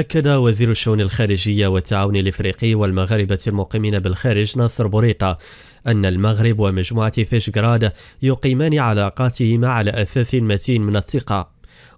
أكد وزير الشؤون الخارجية والتعاون الإفريقي والمغاربة المقيمين بالخارج ناصر بوريطة أن المغرب ومجموعة فيشغراد يقيمان علاقاتهما على أساس متين من الثقة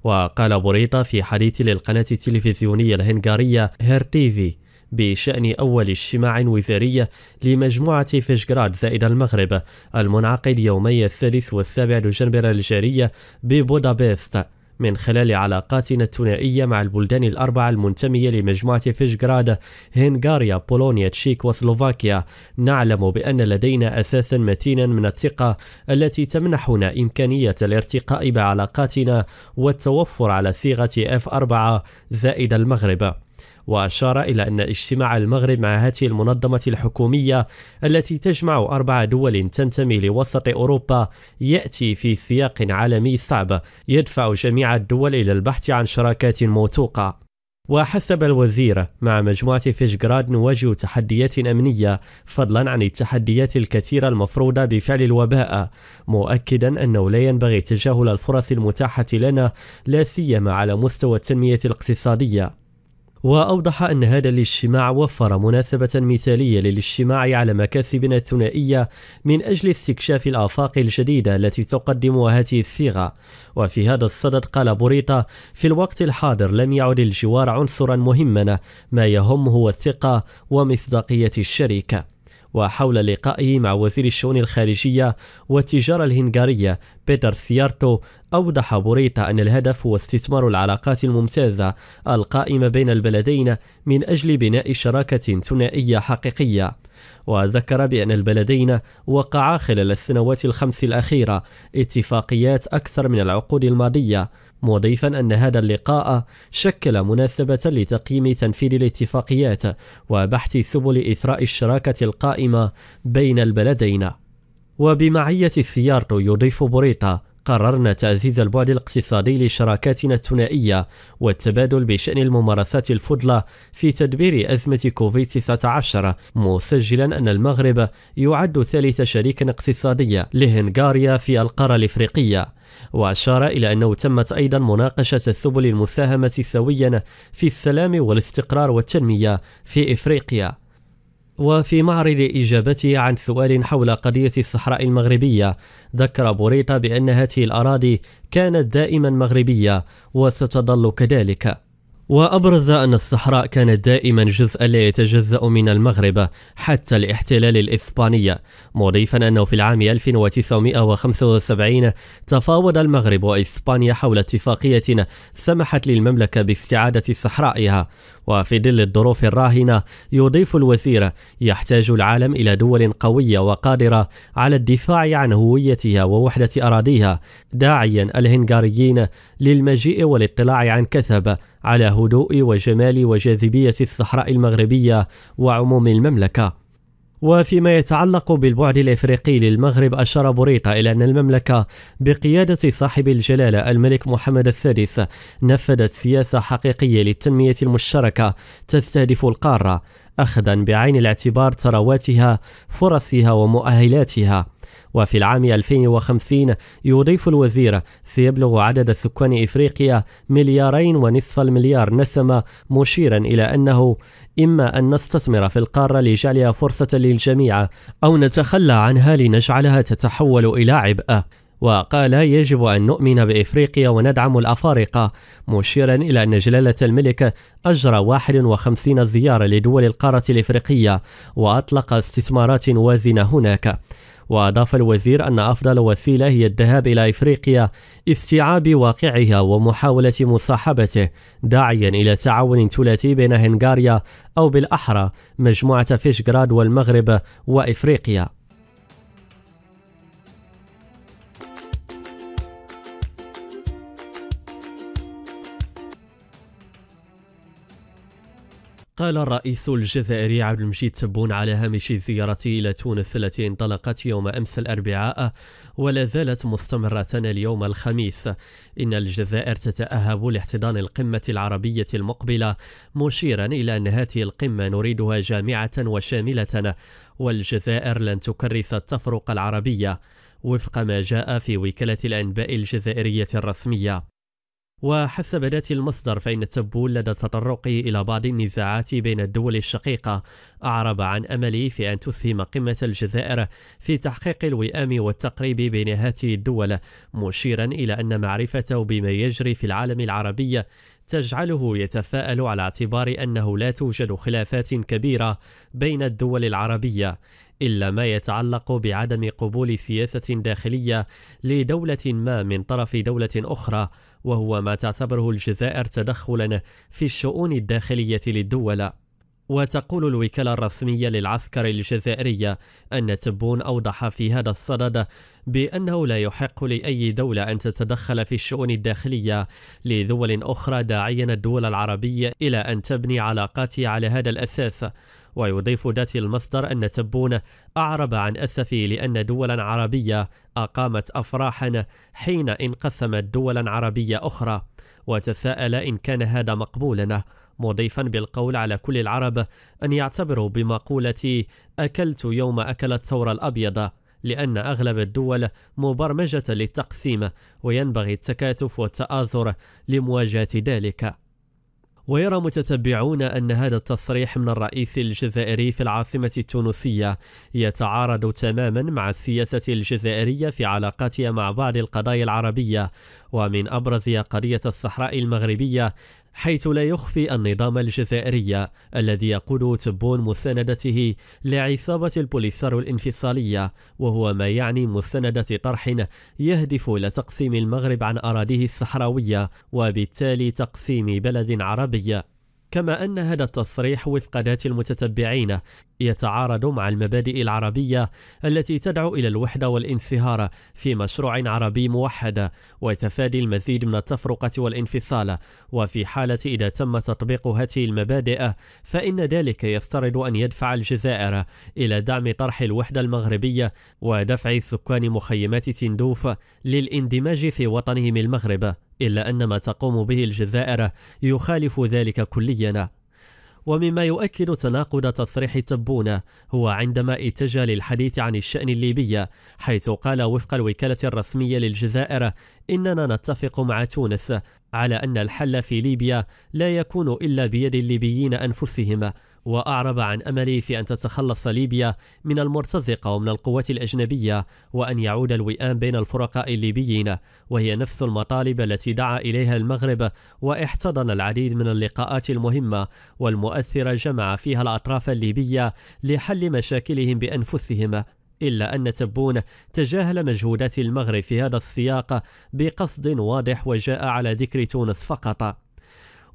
وقال بوريطة في حديث للقناة التلفزيونية الهنغارية هير تيفي بشأن أول اجتماع وزاري لمجموعة فيشغراد زائد المغرب المنعقد يومي الثالث والسابع لجنبر الجارية ببودابست من خلال علاقاتنا الثنائية مع البلدان الأربعة المنتمية لمجموعة فيشغراد هنغاريا بولونيا تشيك وسلوفاكيا نعلم بأن لدينا أساسا متينا من الثقة التي تمنحنا إمكانية الارتقاء بعلاقاتنا والتوفر على صيغة F4 زائد المغرب وأشار إلى أن اجتماع المغرب مع هذه المنظمة الحكومية التي تجمع أربع دول تنتمي لوسط أوروبا يأتي في سياق عالمي صعب يدفع جميع الدول إلى البحث عن شراكات موثوقة وحسب الوزير مع مجموعة فيشغراد نواجه تحديات أمنية فضلا عن التحديات الكثيرة المفروضة بفعل الوباء مؤكدا أنه لا ينبغي تجاهل الفرص المتاحة لنا لا سيما على مستوى التنمية الاقتصادية وأوضح أن هذا الاجتماع وفر مناسبة مثالية للاجتماع على مكاسبنا الثنائية من أجل استكشاف الآفاق الجديدة التي تقدمها هذه الصيغة وفي هذا الصدد قال بوريطة في الوقت الحاضر لم يعد الجوار عنصرا مهما ما يهم هو الثقة ومصداقية الشركة وحول لقائه مع وزير الشؤون الخارجية والتجارة الهنغارية بيتر ثيارتو أوضح بوريتا أن الهدف هو استثمار العلاقات الممتازة القائمة بين البلدين من أجل بناء شراكة ثنائية حقيقية وذكر بأن البلدين وقعا خلال السنوات الخمس الأخيرة اتفاقيات أكثر من العقود الماضية مضيفا أن هذا اللقاء شكل مناسبة لتقييم تنفيذ الاتفاقيات وبحث سبل إثراء الشراكة القائمة القائمة بين البلدين وبمعية الثيار يضيف بوريتا قررنا تعزيز البعد الاقتصادي لشراكاتنا الثنائية والتبادل بشأن الممارسات الفضلة في تدبير أزمة كوفيد 19 مسجلا أن المغرب يعد ثالث شريك اقتصادي لهنغاريا في القارة الإفريقية وأشار إلى أنه تمت أيضا مناقشة السبل المساهمة سويا في السلام والاستقرار والتنمية في إفريقيا وفي معرض إجابته عن سؤال حول قضية الصحراء المغربية ذكر بوريطة بأن هذه الأراضي كانت دائما مغربية وستظل كذلك وأبرز أن الصحراء كانت دائما جزءا لا يتجزأ من المغرب حتى الاحتلال الإسباني مضيفا أنه في العام 1975 تفاوض المغرب وإسبانيا حول اتفاقية سمحت للمملكة باستعادة صحرائها وفي ظل الظروف الراهنة يضيف الوثير يحتاج العالم إلى دول قوية وقادرة على الدفاع عن هويتها ووحدة أراضيها داعيا الهنغاريين للمجيء والاطلاع عن كثب على هدوء وجمال وجاذبية الصحراء المغربية وعموم المملكة وفيما يتعلق بالبعد الإفريقي للمغرب أشار بوريطة إلى أن المملكة بقيادة صاحب الجلالة الملك محمد الثالث نفذت سياسة حقيقية للتنمية المشتركة تستهدف القارة أخذا بعين الاعتبار ثرواتها فرصها ومؤهلاتها وفي العام 2050 يضيف الوزير سيبلغ عدد سكان إفريقيا مليارين ونصف المليار نسمة مشيرا إلى أنه إما أن نستثمر في القارة لجعلها فرصة للجميع أو نتخلى عنها لنجعلها تتحول إلى عبء وقال يجب أن نؤمن بإفريقيا وندعم الأفارقة مشيرا إلى أن جلالة الملك أجرى 51 زيارة لدول القارة الإفريقية وأطلق استثمارات وازنة هناك وأضاف الوزير أن أفضل وسيلة هي الذهاب إلى إفريقيا استيعاب واقعها ومحاولة مصاحبته داعيا إلى تعاون ثلاثي بين هنغاريا أو بالأحرى مجموعة فيشغراد والمغرب وإفريقيا قال الرئيس الجزائري عبد المجيد تبون على هامش زيارته إلى تونس التي انطلقت يوم أمس الأربعاء ولا زالت مستمرة اليوم الخميس إن الجزائر تتأهب لاحتضان القمة العربية المقبلة مشيرا إلى أن هذه القمة نريدها جامعة وشاملة والجزائر لن تكرس التفرقة العربية وفق ما جاء في وكالة الأنباء الجزائرية الرسمية وحسب ذات المصدر فإن التبول لدى تطرقه إلى بعض النزاعات بين الدول الشقيقة أعرب عن أمله في أن تسهم قمة الجزائر في تحقيق الوئام والتقريب بين هاته الدول مشيرا إلى أن معرفته بما يجري في العالم العربي تجعله يتفاءل على اعتبار أنه لا توجد خلافات كبيرة بين الدول العربية إلا ما يتعلق بعدم قبول سياسة داخلية لدولة ما من طرف دولة أخرى وهو ما تعتبره الجزائر تدخلا في الشؤون الداخلية للدول وتقول الوكالة الرسمية للعسكر الجزائرية أن تبون أوضح في هذا الصدد بأنه لا يحق لأي دولة أن تتدخل في الشؤون الداخلية لدول أخرى داعيا الدول العربية إلى أن تبني علاقاتها على هذا الأساس ويضيف ذات المصدر أن تبون أعرب عن أسفه لأن دولا عربية أقامت أفراحا حين انقسمت دولا عربية أخرى وتساءل إن كان هذا مقبولا مضيفا بالقول على كل العرب أن يعتبروا بمقولة أكلت يوم أكل الثور الأبيض لأن أغلب الدول مبرمجة للتقسيم وينبغي التكاتف والتآثر لمواجهة ذلك ويرى متتبعون أن هذا التصريح من الرئيس الجزائري في العاصمة التونسية يتعارض تماما مع السياسة الجزائرية في علاقاتها مع بعض القضايا العربية ومن أبرزها قضية الصحراء المغربية حيث لا يخفي النظام الجزائري الذي يقود تبون مستندته لعصابة البوليسارو الانفصالية وهو ما يعني مستندة طرح يهدف لتقسيم المغرب عن أراضيه الصحراوية وبالتالي تقسيم بلد عربي كما أن هذا التصريح وفق ذات المتتبعين يتعارض مع المبادئ العربية التي تدعو إلى الوحدة والانصهار في مشروع عربي موحد وتفادي المزيد من التفرقة والانفصال وفي حالة إذا تم تطبيق هذه المبادئ فإن ذلك يفترض أن يدفع الجزائر إلى دعم طرح الوحدة المغربية ودفع سكان مخيمات تندوف للاندماج في وطنهم المغرب إلا أن ما تقوم به الجزائر يخالف ذلك كليا ومما يؤكد تناقض تصريح تبون هو عندما اتجه للحديث عن الشأن الليبي حيث قال وفق الوكالة الرسمية للجزائر إننا نتفق مع تونس على أن الحل في ليبيا لا يكون إلا بيد الليبيين أنفسهم وأعرب عن أملي في أن تتخلص ليبيا من المرتزقة ومن القوات الأجنبية وأن يعود الوئام بين الفرقاء الليبيين وهي نفس المطالب التي دعا إليها المغرب واحتضن العديد من اللقاءات المهمة والمؤثرة جمع فيها الأطراف الليبية لحل مشاكلهم بأنفسهم إلا أن تبون تجاهل مجهودات المغرب في هذا السياق بقصد واضح وجاء على ذكر تونس فقط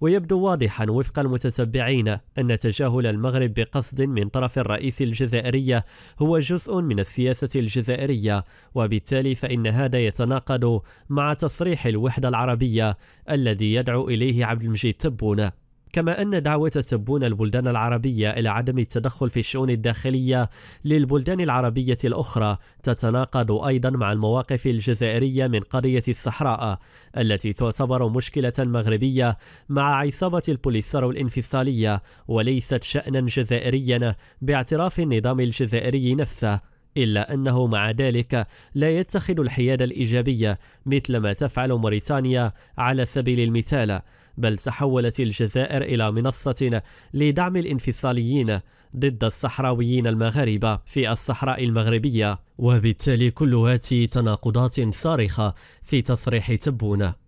ويبدو واضحا وفق المتتبعين أن تجاهل المغرب بقصد من طرف الرئيس الجزائرية هو جزء من السياسة الجزائرية وبالتالي فإن هذا يتناقض مع تصريح الوحدة العربية الذي يدعو إليه عبد المجيد تبون كما أن دعوة تبون البلدان العربية إلى عدم التدخل في الشؤون الداخلية للبلدان العربية الأخرى تتناقض أيضا مع المواقف الجزائرية من قضية الصحراء التي تعتبر مشكلة مغربية مع عصابة البوليساريو الانفصالية وليست شأنا جزائريا باعتراف النظام الجزائري نفسه إلا أنه مع ذلك لا يتخذ الحياد الإيجابية مثل ما تفعل موريتانيا على سبيل المثال بل تحولت الجزائر إلى منصة لدعم الانفصاليين ضد الصحراويين المغاربة في الصحراء المغربية وبالتالي كل هذه تناقضات صارخة في تصريح تبونة